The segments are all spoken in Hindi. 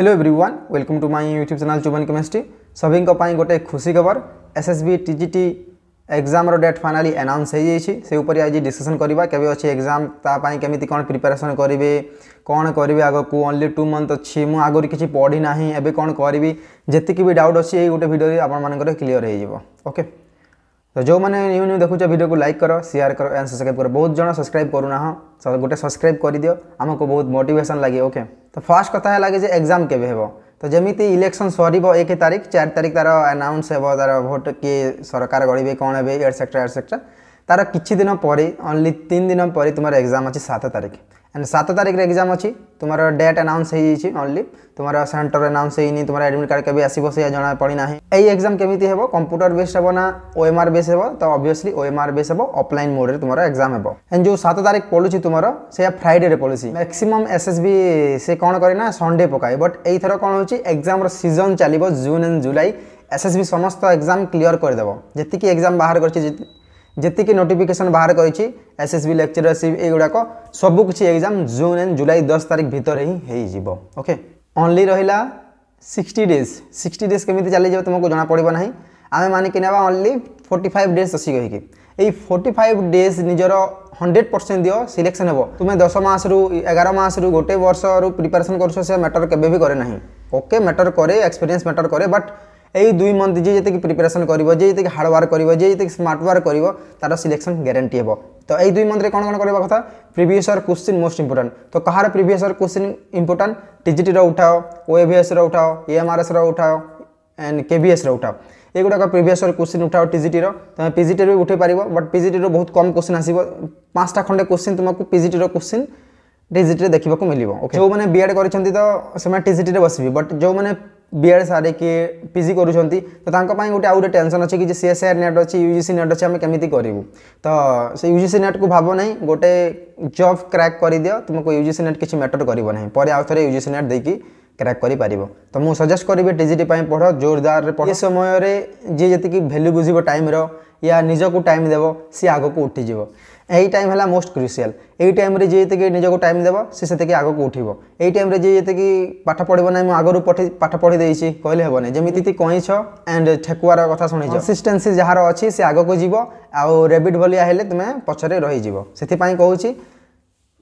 Hello everyone welcome to my YouTube channel चुबन केमिस्ट्री सभी गोटे खुशी खबर S S B T T exam date finally announce हो जाइए से उपर आज डिस्कसन करवा के अच्छे एग्जाम तापाई केमी कौन प्रिपेरेसन करेंगे कौन करेंगे आग को ओनली टू मंथ अच्छी मुझ आगे किसी पढ़ी ना एवं कौन करी जीक भी डाउट अच्छी ये गोटे भिडियो आपण क्लीयर हो ओके okay? ତ ଯେଉଁମାନେ ନ୍ୟୁ ନ୍ୟୁ ଦେଖୁଛ ଭିଡ଼ିଓକୁ ଲାଇକ୍ କର ସେୟାର କର ଆଣ୍ଡ ସବସ୍କ୍ରାଇବ୍ କର ବହୁତ ଜଣ ସବସ୍କ୍ରାଇବ୍ କରୁନାହଁ ଗୋଟେ ସବସ୍କ୍ରାଇବ୍ କରିଦିଅ ଆମକୁ ବହୁତ ମୋଟିଭେସନ୍ ଲାଗେ ଓକେ ତ ଫାର୍ଷ୍ଟ କଥା ହେଲା କି ଯେ ଏକ୍ଜାମ୍ କେବେ ହେବ ତ ଯେମିତି ଇଲେକ୍ସନ୍ ସରିବ ଏକ ତାରିଖ ଚାରି ତାରିଖ ତା'ର ଆନାଉନ୍ସ ହେବ ତା'ର ଭୋଟ୍ କିଏ ସରକାର ଗଢ଼ିବେ କ'ଣ ହେବେ ଏଟ୍ସେଟ୍ରା ଏଟ୍ସେଟ୍ରା ତାର କିଛି ଦିନ ପରେ ଓନ୍ଲି ତିନି ଦିନ ପରେ ତୁମର ଏକ୍ଜାମ୍ ଅଛି ସାତ ତାରିଖ ଆଣ୍ଡ ସାତ ତାରିଖରେ ଏକ୍ଜାମ୍ ଅଛି ତୁମର ଡେଟ୍ ଆନାଉନ୍ସ ହେଇଯାଇଛି ଓନ୍ଲି ତୁମର ସେଣ୍ଟର ଆନାଉନ୍ସ ହେଇନି ତୁମର ଆଡ଼ମିଟ୍ କାର୍ଡ଼ କେବେ ଆସିବ ସେଇଆ ଜଣା ପଡ଼ିନାହିଁ ଏଇ ଏକ୍ଜାମ୍ କେମିତି ହେବ କମ୍ପ୍ୟୁଟର ବେସ୍ ହେବ ନା ଓ ଏମ୍ ଆର୍ ବେସ୍ ହେବ ତ ଅବଭିୟସ୍ଲି ଓ ଏମ୍ ଆର୍ ବେସ୍ ହେବ ଅଫଲାଇନ୍ ମୋଡ଼ରେ ତୁମର ଏକ୍ଜାମ୍ ହେବ ଆଣ୍ଡ ଯେଉଁ ସାତ ତାରିଖ ପଡ଼ୁଛି ତୁମର ସେଇଆ ଫ୍ରାଇଡ଼େରେ ପଡ଼ୁଛି ମ୍ୟାକ୍ସିମମ୍ ଏସ୍ ଏସ୍ ବି ସେ କ'ଣ କରେ ନା ସଣ୍ଡେ ପକାଏ ବଟ୍ ଏଇଥର କ'ଣ ହେଉଛି ଏକ୍ଜାମ୍ର ସିଜନ୍ ଚାଲିବ ଜୁନ୍ ଆଣ୍ଡ ଜୁଲାଇ এসএসবি সমস্ত এক্সাম ক্লিয়ার করে দেব যেতিকি এক্সাম বাহার করছি ଯେତିକି ନୋଟିଫିକେସନ୍ ବାହାର କରିଛି ଏସ୍ ଏସ୍ ବି ଲେକ୍ଚରସିପ୍ ଏଗୁଡ଼ାକ ସବୁକିଛି ଏକ୍ଜାମ୍ ଜୁନ୍ ଆଣ୍ଡ ଜୁଲାଇ ଦଶ ତାରିଖ ଭିତରେ ହିଁ ହେଇଯିବ ଓକେ ଓନ୍ଲି ରହିଲା ସିକ୍ସଟି ଡେଜ୍ ସିକ୍ସଟି ଡେଜ୍ କେମିତି ଚାଲିଯିବ ତୁମକୁ ଜଣାପଡ଼ିବ ନାହିଁ ଆମେ ମାନିକି ନେବା ଓନ୍ଲି ଫୋର୍ଟି ଫାଇଭ୍ ଡେଜ୍ ଅଛି କହିକି এই ফোর্টি ফাইভ ডেজ নিজের হন্ড্রেড পরসেন্ট দিও সিলেকশন হব তুমি দশ মাস রু এগার মাস রু গোটে বর্ষ রু প্রিপারেসন করছো সে ম্যাটর কেবে বি করে না ওকে ম্যাটর করে এক্সপিরিয়েন্স ম্যাটর করে বট এই দুই মন্থ যে যেত প্রিপারেসন করব যে যেত হার্ডওয়ার্ক করব যে যেত স্মার্টওয়ার্ক করব তার সিলেকশন গ্যারেটি হব তো এই দুই মন্থে কোণ কোণ করা কথা previous year question most important তো কাহার প্রিভিয়স ইয়ার কোশ্চিন ইম্পর্টাট টিজিটির উঠাও ওএভিএসর উঠাও এএমআরএসর উঠাও एंड के भि एस उठाओ ये गुड़ाक प्रिभस क्वेश्चन उठाओ टीजीटी तुम पीजीटी भी उठे पार बट पीजीटी बहुत कम क्वेश्चन आसो पाँचटा खंडे क्वेश्चन तुमको पीजीटी क्वेश्चन टीजीटी देखा मिले जो मैंने बीएड कर टीजीटी बसबी बट जो मैंने ବିଆଡ଼େ ସାରେ କିଏ ପି ଜି କରୁଛନ୍ତି ତ ତାଙ୍କ ପାଇଁ ଗୋଟେ ଆଉ ଗୋଟେ ଟେନସନ୍ ଅଛି କି ଯେ ସି ଏସ୍ ଆର୍ ନେଟ୍ ଅଛି ୟୁ ଜି ସି ନେଟ୍ ଅଛି ଆମେ କେମିତି କରିବୁ ତ ସେ ୟୁ ଜି ସି ନେଟ୍କୁ ଭାବ ନାହିଁ ଗୋଟେ ଜବ୍ କ୍ରାକ୍ କରିଦିଅ ତୁମକୁ ୟୁ ଜି ସି ନେଟ୍ କିଛି ମ୍ୟାଟର୍ କରିବ ନାହିଁ ପରେ ଆଉ ଥରେ ୟୁ ଜି ସି ନେଟ୍ ଦେଇକି କ୍ରାକ୍ କରିପାରିବ ତ ମୁଁ ସଜେଷ୍ଟ କରିବି ଟିଜିଟି ପାଇଁ ପଢ଼ ଜୋରଦାରରେ ପଢ଼ ସମୟରେ ଯିଏ ଯେତିକି ଭ୍ୟାଲ୍ୟୁ ବୁଝିବ ଟାଇମ୍ର ୟା ନିଜକୁ ଟାଇମ୍ ଦେବ ସିଏ ଆଗକୁ ଉଠିଯିବ এই ଟାଇମ୍ ହେଲା ମୋଷ୍ଟ କ୍ରୁସିଆଲ୍ ଏଇ ଟାଇମ୍ରେ ଯିଏ ଯେତିକି ନିଜକୁ ଟାଇମ୍ ଦେବ ସେ ସେତିକି ଆଗକୁ ଉଠିବ ଏଇ ଟାଇମ୍ରେ ଯିଏ ଯେତିକି ପାଠ ପଢ଼ିବ ନାହିଁ ମୁଁ ଆଗରୁ ପାଠ ପଢ଼ିଦେଇଛି କହିଲେ ହେବନି ଯେମିତି କଇଁଛ ଆଣ୍ଡ ଠେକୁଆର କଥା ଶୁଣିଛ କନସିଷ୍ଟେନ୍ସି ଯାହାର ଅଛି ସେ ଆଗକୁ ଯିବ ଆଉ ରେବିଟ୍ ଭଳିଆ ହେଲେ ତୁମେ ପଛରେ ରହିଯିବ ସେଥିପାଇଁ କହୁଛି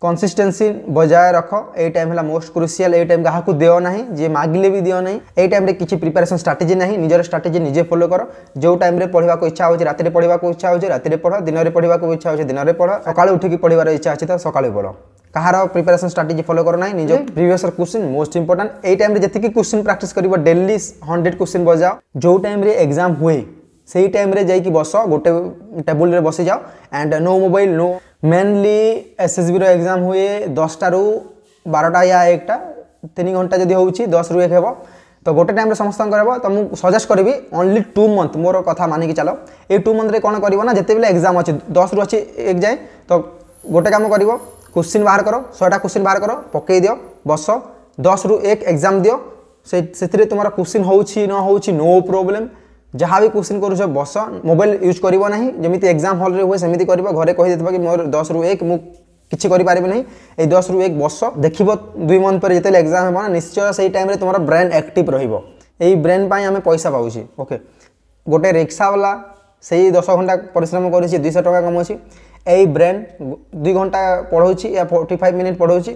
কনসিষ্টেন্সি বজায় রখ এই টাইম হল মোস্ট ক্রুসিয়াল এই টাইম কাহকু দিও না যে মাগিলে বি দিও না এই টাইমে কিছু প্রিপারেসন স্ট্রাটেজি না নিজের স্ট্রাটেজি নিজে ফলো কর যে টাইমে পড়া ইচ্ছা হচ্ছে রাতে পড়া ইচ্ছা হচ্ছে রাতে পড় দিনের পড়া ইচ্ছা হচ্ছে দিনের পড় সকালে উঠিকি পড়ার ইচ্ছা আছে তো সকালে পড় কাহার প্রিপারেসন স্ট্রাটেজি ফলো কর না নিজ প্রিভিয়সর কোশ্চিন মোস্ট ইম্পর্টাট এই টাইমে যেতকি কোশ্চিন প্র্যাকটিস করব ডেলি হন্ড্রেড কোশ্চিন বজাও যে টাইমে এক্সাম হুয়ে সেই টাইমে যাই বস গোটে টেবুলরে বসি যাও and no mobile no mainly এসএসবির এক্সাম ହୁଏ দশটাରୁ বারোটা ইয়া একটা তিন ঘন্টা যদি হচ্ছে দশরু এক হব তো গোটে টাইমে সমস্ত হব তো মু সজেস্ট করবি অনলি টু মন্থ মোর কথা মানিকি চাল এই টু মন্থরে কোণ করব না যেতবে এক্সাম অছে দশরু অছে এক যায় তো গোটে কাম করব কোশ্চিন বাহার কর শহেটা কোশ্চিন বাহার কর পকাই দিও বস দশরু এক এক্সাম দিও সে তোমার কোশ্চিন হোচি ন হোচি নো প্রোবলেম जहाँ भी क्वेश्चन करुच बस मोबाइल यूज करना जमी एक्जाम हल्रे हुए सेमती कर घरे कहीदेव कि मोर दस रु एक मु किसी करें ये दस रु एक बस देख दुई मंथ पर जिते एक्जाम हो निश्चय से टाइम तुम ब्रेन एक्टिव रही ब्रेन आम पैसा पाऊँ ओके गोटे रिक्सावाला से ही दस घंटा परिश्रम कर दुईश टाँग कमाऊँ यही ब्रेन दुई घंटा पढ़ाऊँ या फोर्टी फाइव मिनिट पढ़ाऊँ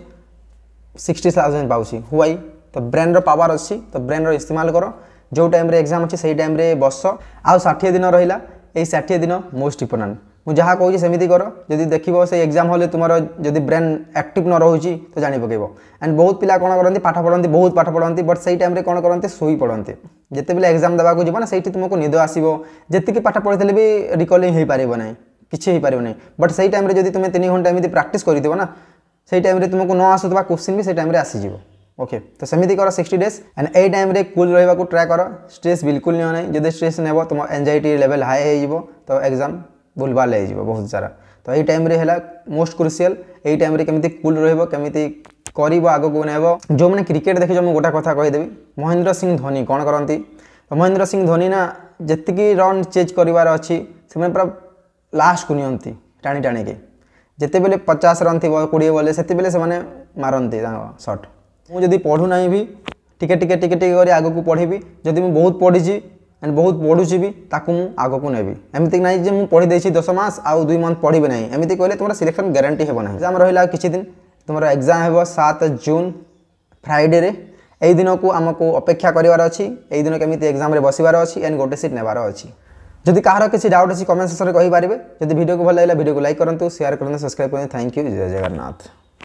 सिक्सटी थाउजेंड पाऊँ हुआई तो ब्रेन पावर अच्छी तो ब्रेन इस्तेमाल करो जो टाइम एग्जाम अच्छे से टाइम बस आउ षाठी दिन रहा এই ষাঠিয়ে দিন মোস্ট ইম্পর্টাট মু যা কৌছি সেমিতি কর যদি দেখব সেই এক্সাম হলে তোমার যদি ব্রেন আক্টিভ ন রয়েছে তো জাঁ পকাইব আন্ড বহু পিলা কোণ করতে পাঠ পড়তে বহু পাঠ পড়তে বট সেই টাইমে কোণ করতে শোই পড়তে যেতবে এক্সাম দেওয়া যাব না সেইটি তোমাকে নিদ আসব যেত পাঠ পড়ে বি রিকলিং হয়ে পাব না কিছু হয়ে পাব না বট সেই টাইমে যদি তুমি তিন ঘন্টা এমনি প্রাকটিস করে দেব না সেই টাইমে তোমাকে ন আসুবা কোশ্চিন বি সেই টাইমে আসিযোগ ओके तो सेमती कर सिक्स डेज एंड यही टाइम कूल रहा ट्राए कर स्ट्रेस बिल्कुल निना जब स्ट्रेस नेब तुम एंजाइटी लेवल हाई हो तो एक्जाम भूलभाल हो बहुत सारा तो यही टाइम मोस्ट क्रुशियाल यही टाइम केमी कुल रमी कर आगक नेब जो मैंने क्रिकेट देखी मुझे गोटा कथा कहीदेवी महेन्द्र सिंह धोनी कौन करती तो महेन्द्र सिंह धोनी ना जी रन चेज करार अच्छी से पूरा लास्ट को नि टाणी टाणी के जिते बेले पचास रन थी कोड़े बोले से मारती सर्ट ମୁଁ ଯଦି ପଢ଼ୁନାହିଁ ବି ଟିକେ ଟିକେ ଟିକେ ଟିକେ କରି ଆଗକୁ ପଢ଼ିବି ଯଦି ମୁଁ ବହୁତ ପଢ଼ିଛି ଆଣ୍ଡ ବହୁତ ପଢ଼ୁଛି ବି ତାକୁ ମୁଁ ଆଗକୁ ନେବି ଏମିତି ନାହିଁ ଯେ ମୁଁ ପଢ଼ିଦେଇଛି ଦଶ ମାସ ଆଉ ଦୁଇ ମନ୍ଥ ପଢ଼ିବି ନାହିଁ ଏମିତି କହିଲେ ତୁମର ସିଲେକ୍ସନ୍ ଗ୍ୟାରେଣ୍ଟି ହେବ ନାହିଁ ଏକ୍ଜାମ୍ ରହିଲା ଆଉ କିଛି ଦିନ ତୁମର ଏକ୍ଜାମ୍ ହେବ ସାତ ଜୁନ୍ ଫ୍ରାଇଡ଼େରେ ଏହି ଦିନକୁ ଆମକୁ ଅପେକ୍ଷା କରିବାର ଅଛି ଏହି ଦିନ କେମିତି ଏକ୍ଜାମ୍ରେ ବସିବାର ଅଛି ଆଣ୍ଡ ଗୋଟେ ସିଟ୍ ନେବାର ଅଛି ଯଦି କାହାର କିଛି ଡାଉଟ୍ ଅଛି କମେଣ୍ଟ ସେକ୍ସନ୍ରେ କହିପାରିବେ ଯଦି ଭିଡ଼ିଓକୁ ଭଲ ଲାଗିଲା ଭିଡ଼ିଓକୁ ଲାଇକ୍ କରନ୍ତୁ ସେୟାର କରନ୍ତୁ ସବସ୍କ୍ରାଇବ୍ କରନ୍ତୁ ଥ୍ୟାଙ୍କ ୟୁ ଜୟ ଜଗନ୍ନାଥ